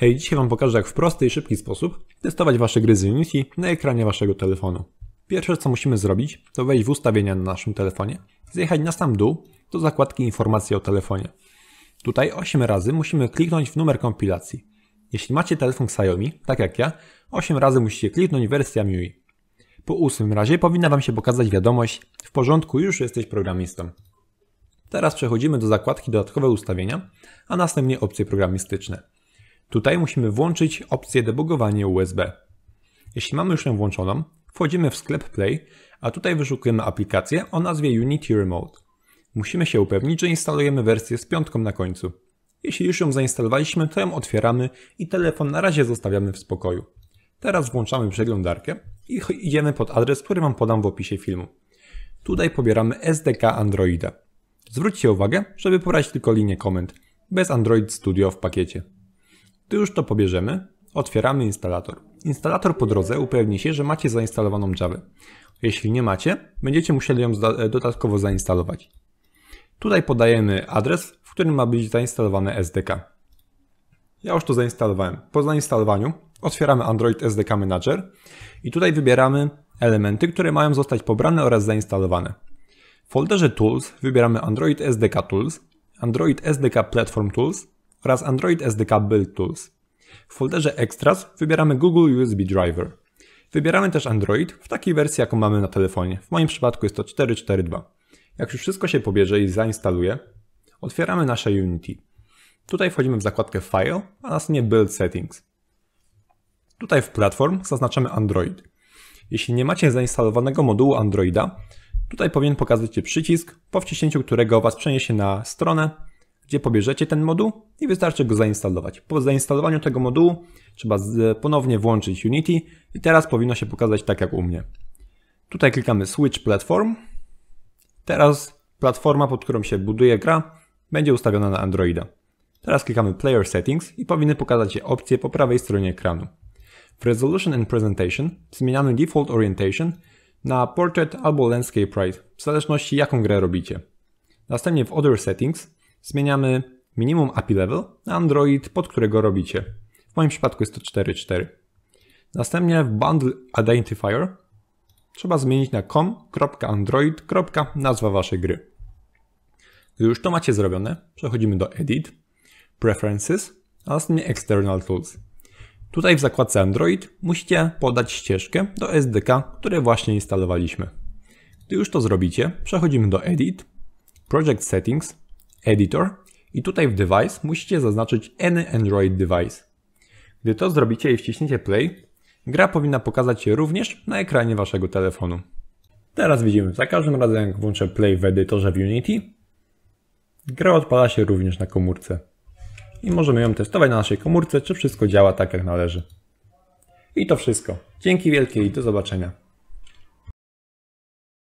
Hej, dzisiaj Wam pokażę jak w prosty i szybki sposób testować Wasze gry z Unity na ekranie Waszego telefonu. Pierwsze co musimy zrobić to wejść w ustawienia na naszym telefonie, zjechać na sam dół do zakładki informacje o telefonie. Tutaj 8 razy musimy kliknąć w numer kompilacji. Jeśli macie telefon Xiaomi, tak jak ja, 8 razy musicie kliknąć wersja MIUI. Po 8 razie powinna Wam się pokazać wiadomość w porządku już jesteś programistą. Teraz przechodzimy do zakładki dodatkowe ustawienia, a następnie opcje programistyczne. Tutaj musimy włączyć opcję debugowanie USB. Jeśli mamy już ją włączoną, wchodzimy w sklep Play, a tutaj wyszukujemy aplikację o nazwie Unity Remote. Musimy się upewnić, że instalujemy wersję z piątką na końcu. Jeśli już ją zainstalowaliśmy, to ją otwieramy i telefon na razie zostawiamy w spokoju. Teraz włączamy przeglądarkę i idziemy pod adres, który Wam podam w opisie filmu. Tutaj pobieramy SDK Androida. Zwróćcie uwagę, żeby pobrać tylko linię komend, bez Android Studio w pakiecie. Ty już to pobierzemy, otwieramy instalator. Instalator po drodze upewni się, że macie zainstalowaną Java. Jeśli nie macie, będziecie musieli ją e, dodatkowo zainstalować. Tutaj podajemy adres, w którym ma być zainstalowane SDK. Ja już to zainstalowałem. Po zainstalowaniu otwieramy Android SDK Manager i tutaj wybieramy elementy, które mają zostać pobrane oraz zainstalowane. W folderze Tools wybieramy Android SDK Tools, Android SDK Platform Tools oraz Android SDK Build Tools. W folderze Extras wybieramy Google USB Driver. Wybieramy też Android w takiej wersji, jaką mamy na telefonie. W moim przypadku jest to 4.4.2. Jak już wszystko się pobierze i zainstaluje, otwieramy nasze Unity. Tutaj wchodzimy w zakładkę File, a następnie Build Settings. Tutaj w Platform zaznaczamy Android. Jeśli nie macie zainstalowanego modułu Androida, tutaj powinien pokazać się przycisk, po wciśnięciu którego Was przeniesie na stronę, gdzie pobierzecie ten moduł i wystarczy go zainstalować. Po zainstalowaniu tego modułu trzeba ponownie włączyć Unity i teraz powinno się pokazać tak jak u mnie. Tutaj klikamy Switch Platform. Teraz platforma, pod którą się buduje gra, będzie ustawiona na Androida. Teraz klikamy Player Settings i powinny pokazać się opcje po prawej stronie ekranu. W Resolution and Presentation zmieniamy Default Orientation na Portrait albo Landscape Right, w zależności jaką grę robicie. Następnie w Other Settings Zmieniamy minimum API level na Android, pod którego robicie. W moim przypadku jest to 4.4. Następnie w bundle identifier trzeba zmienić na com.android.nazwa nazwa waszej gry. Gdy już to macie zrobione, przechodzimy do Edit, Preferences, a następnie External Tools. Tutaj w zakładce Android musicie podać ścieżkę do SDK, które właśnie instalowaliśmy. Gdy już to zrobicie, przechodzimy do Edit, Project Settings, Editor i tutaj w Device musicie zaznaczyć Any Android Device. Gdy to zrobicie i wciśniecie Play, gra powinna pokazać się również na ekranie waszego telefonu. Teraz widzimy, za każdym razem jak włączę Play w edytorze w Unity, gra odpala się również na komórce. I możemy ją testować na naszej komórce, czy wszystko działa tak jak należy. I to wszystko. Dzięki wielkie i do zobaczenia.